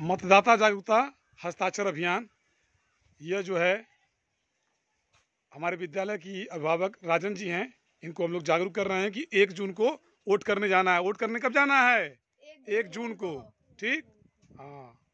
मतदाता जागरूकता हस्ताक्षर अभियान यह जो है हमारे विद्यालय की अभिभावक राजन जी हैं इनको हम लोग जागरूक कर रहे हैं कि एक जून को वोट करने जाना है वोट करने कब जाना है एक जून को ठीक हाँ